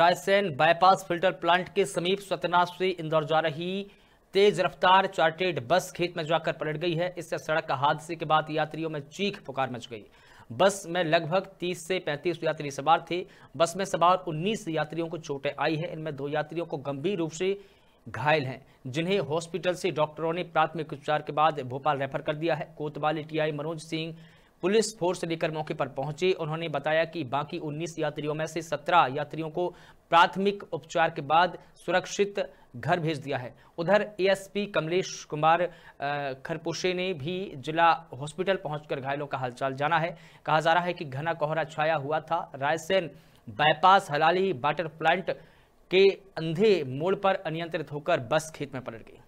Raisen bypass filter plant के समीप सतना से इंदौर जा रही तेज रफ्तार चार्टेड बस खेत में जाकर पलट गई है इससे सड़क हादसे के बाद यात्रियों में चीख पुकार मच गई बस में लगभग 30 से 35 यात्री सवार थे बस में सवार 19 यात्रियों को चोटें आई हैं इनमें दो यात्रियों को गंभीर रूप से घायल हैं जिन्हें हॉस्पिटल से डॉक्टरों ने प्राथमिक उपचार के बाद भोपाल रेफर कर दिया है कोतवाली TI Manoj Singh police force लेकर मौके पर पहुंचे उन्होंने बताया कि बाकी 19 यात्रियों में से 17 यात्रियों को प्राथमिक उपचार के बाद सुरक्षित घर भेज दिया है उधर एएसपी कमलेश कुमार खरपोशे ने भी जिला हॉस्पिटल पहुंचकर घायलों का हालचाल जाना है कहा जा रहा है कि घना कोहरा छाया हुआ था Raisen bypass Halali water plant के अंधे मोड़ पर अनियंत्रित होकर बस खेत में पलट गई